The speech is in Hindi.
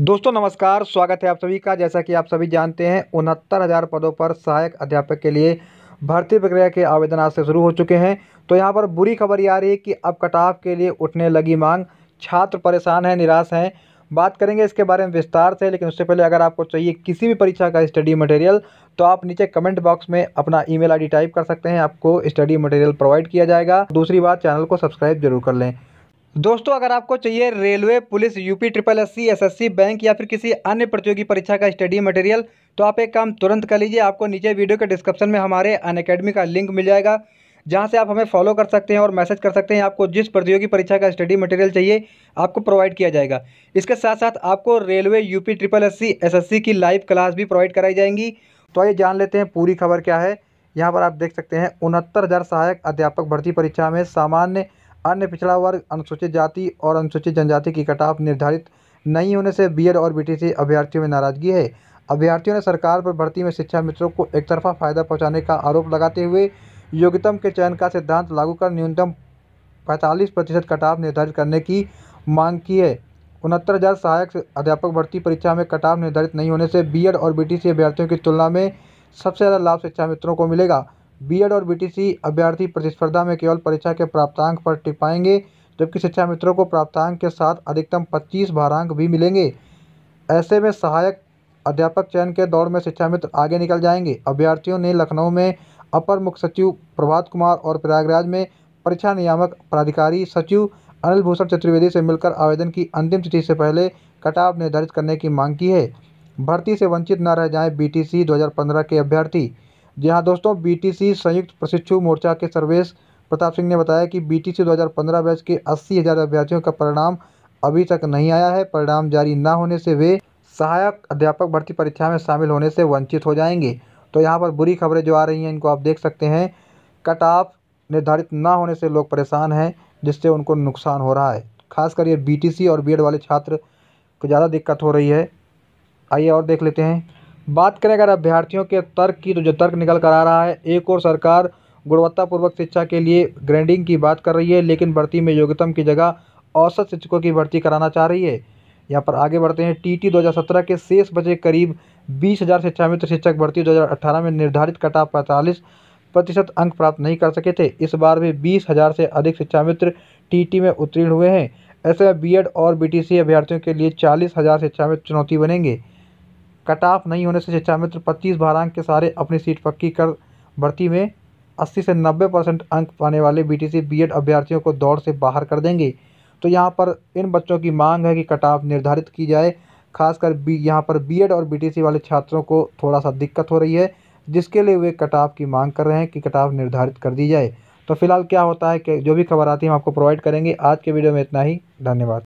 दोस्तों नमस्कार स्वागत है आप सभी का जैसा कि आप सभी जानते हैं उनहत्तर हज़ार पदों पर सहायक अध्यापक के लिए भर्ती प्रक्रिया के आवेदन आज से शुरू हो चुके हैं तो यहाँ पर बुरी खबर ये आ रही है कि अब कटाव के लिए उठने लगी मांग छात्र परेशान हैं निराश हैं बात करेंगे इसके बारे में विस्तार से लेकिन उससे पहले अगर आपको चाहिए किसी भी परीक्षा का स्टडी मटेरियल तो आप नीचे कमेंट बॉक्स में अपना ईमेल आईडी टाइप कर सकते हैं आपको स्टडी मटेरियल प्रोवाइड किया जाएगा दूसरी बात चैनल को सब्सक्राइब जरूर कर लें दोस्तों अगर आपको चाहिए railway police UP triple S C S S C bank या फिर किसी अन्य प्रतियोगी परीक्षा का स्टडी मटेरियल तो आप एक काम तुरंत कर लीजिए आपको नीचे वीडियो के डिस्क्रिप्शन में हमारे अन अकेडमी का लिंक मिल जाएगा जहाँ से आप हमें फॉलो कर सकते हैं और मैसेज कर सकते हैं आपको जिस प्रतियोगी परीक्षा का स्टडी मटेरियल चाहिए आपको प्रोवाइड किया जाएगा इसके साथ साथ आपको railway UP triple S C S S C की लाइव क्लास भी प्रोवाइड कराई जाएंगी तो आइए जान लेते हैं पूरी खबर क्या है यहाँ पर आप देख सकते हैं उनहत्तर हज़ार सहायक अध्यापक भर्ती परीक्षा में सामान्य अन्य पिछड़ा वर्ग अनुसूचित जाति और अनुसूचित जनजाति की कटाव निर्धारित नहीं होने से बी और बीटीसी अभ्यर्थियों में नाराजगी है अभ्यर्थियों ने सरकार पर भर्ती में शिक्षा मित्रों को एकतरफा फायदा पहुंचाने का आरोप लगाते हुए योग्यतम के चयन का सिद्धांत लागू कर न्यूनतम पैंतालीस प्रतिशत कटाव निर्धारित करने की मांग की है उनहत्तर हज़ार सहायक अध्यापक भर्ती परीक्षा में कटाव निर्धारित नहीं होने से बीएड और बीटीसी अभ्यर्थियों की तुलना में सबसे ज़्यादा लाभ शिक्षा मित्रों को मिलेगा बीएड और बीटीसी अभ्यर्थी प्रतिस्पर्धा में केवल परीक्षा के प्राप्तांक पर टिक पाएंगे जबकि शिक्षा मित्रों को प्राप्तांक के साथ अधिकतम 25 भारांक भी मिलेंगे ऐसे में सहायक अध्यापक चयन के दौर में शिक्षा मित्र आगे निकल जाएंगे अभ्यर्थियों ने लखनऊ में अपर मुख्य सचिव प्रभात कुमार और प्रयागराज में परीक्षा नियामक प्राधिकारी सचिव अनिल भूषण चतुर्वेदी से मिलकर आवेदन की अंतिम तिथि से पहले कटाव निर्धारित करने की मांग की है भर्ती से वंचित न रह जाएं बीटीसी 2015 के अभ्यर्थी जी हाँ दोस्तों बीटीसी संयुक्त प्रशिक्षु मोर्चा के सर्वेश प्रताप सिंह ने बताया कि बीटीसी 2015 बैच के अस्सी हज़ार अभ्यर्थियों का परिणाम अभी तक नहीं आया है परिणाम जारी न होने से वे सहायक अध्यापक भर्ती परीक्षा में शामिल होने से वंचित हो जाएंगे तो यहाँ पर बुरी खबरें जो आ रही हैं इनको आप देख सकते हैं कट ऑफ निर्धारित ना होने से लोग परेशान हैं जिससे उनको नुकसान हो रहा है खासकर ये बीटीसी और बीएड वाले छात्र को ज़्यादा दिक्कत हो रही है आइए और देख लेते हैं बात करें अगर अभ्यर्थियों के तर्क की तो जो तर्क निकल कर आ रहा है एक और सरकार गुणवत्तापूर्वक शिक्षा के लिए ग्रेडिंग की बात कर रही है लेकिन भर्ती में योग्यतम की जगह औसत शिक्षकों की भर्ती कराना चाह रही है यहाँ पर आगे बढ़ते हैं टीटी 2017 के शेष बजे करीब 20,000 मित्र शिक्षक भर्ती 2018 में निर्धारित कटा पैंतालीस प्रतिशत अंक प्राप्त नहीं कर सके थे इस बार भी 20,000 से अधिक शिक्षा मित्र टी में उत्तीर्ण हुए हैं ऐसे में बी और बीटीसी अभ्यर्थियों के लिए चालीस हज़ार मित्र चुनौती बनेंगे कट ऑफ नहीं होने से शिक्षा मित्र पच्चीस अंक के सारे अपनी सीट पक्की कर भर्ती में अस्सी से नब्बे परसेंट अंक पाने वाले बी टी अभ्यर्थियों को दौड़ से बाहर कर देंगे तो यहाँ पर इन बच्चों की मांग है कि कट ऑफ निर्धारित की जाए खासकर बी यहाँ पर बी और बी वाले छात्रों को थोड़ा सा दिक्कत हो रही है जिसके लिए वे कट ऑफ की मांग कर रहे हैं कि कट ऑफ निर्धारित कर दी जाए तो फिलहाल क्या होता है कि जो भी खबर आती है हम आपको प्रोवाइड करेंगे आज के वीडियो में इतना ही धन्यवाद